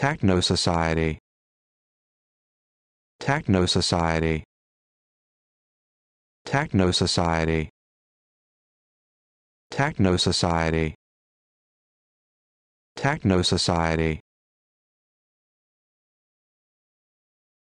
Techno Society Techno Society Techno Society Techno Society Techno Society